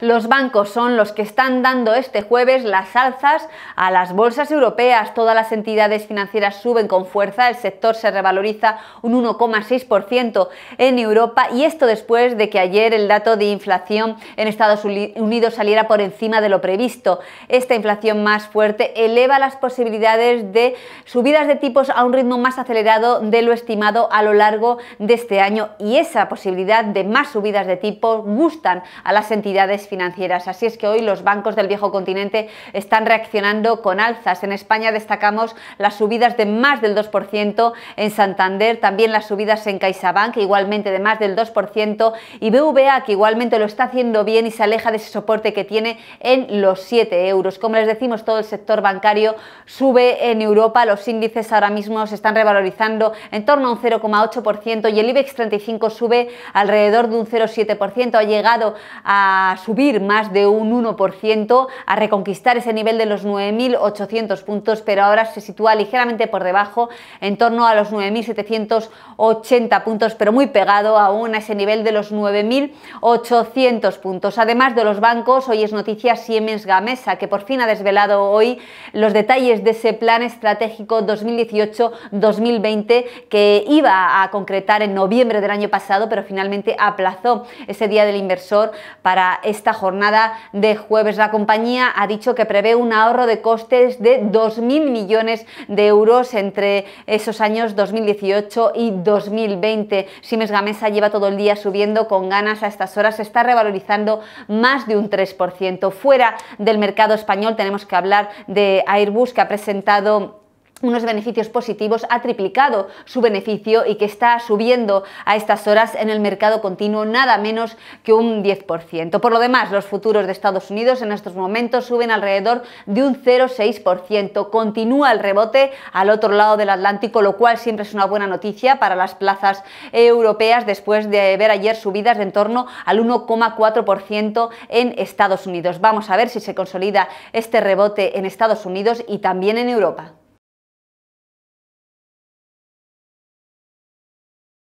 los bancos son los que están dando este jueves las alzas a las bolsas europeas. Todas las entidades financieras suben con fuerza, el sector se revaloriza un 1,6% en Europa y esto después de que ayer el dato de inflación en Estados Unidos saliera por encima de lo previsto. Esta inflación más fuerte eleva las posibilidades de subidas de tipos a un ritmo más acelerado de lo estimado a lo largo de este año y esa posibilidad de más subidas de tipos gustan a las entidades financieras financieras. Así es que hoy los bancos del viejo continente están reaccionando con alzas. En España destacamos las subidas de más del 2% en Santander, también las subidas en CaixaBank, igualmente de más del 2%, y BVA, que igualmente lo está haciendo bien y se aleja de ese soporte que tiene en los 7 euros. Como les decimos, todo el sector bancario sube en Europa, los índices ahora mismo se están revalorizando en torno a un 0,8% y el IBEX 35 sube alrededor de un 0,7%, ha llegado a subir más de un 1% a reconquistar ese nivel de los 9.800 puntos, pero ahora se sitúa ligeramente por debajo, en torno a los 9.780 puntos, pero muy pegado aún a ese nivel de los 9.800 puntos. Además de los bancos, hoy es noticia Siemens Gamesa, que por fin ha desvelado hoy los detalles de ese plan estratégico 2018-2020 que iba a concretar en noviembre del año pasado, pero finalmente aplazó ese día del inversor para esta jornada de jueves. La compañía ha dicho que prevé un ahorro de costes de 2.000 millones de euros entre esos años 2018 y 2020. Simes Gamesa lleva todo el día subiendo con ganas a estas horas, se está revalorizando más de un 3%. Fuera del mercado español tenemos que hablar de Airbus que ha presentado unos beneficios positivos, ha triplicado su beneficio y que está subiendo a estas horas en el mercado continuo nada menos que un 10%. Por lo demás, los futuros de Estados Unidos en estos momentos suben alrededor de un 0,6%. Continúa el rebote al otro lado del Atlántico, lo cual siempre es una buena noticia para las plazas europeas después de ver ayer subidas de en torno al 1,4% en Estados Unidos. Vamos a ver si se consolida este rebote en Estados Unidos y también en Europa.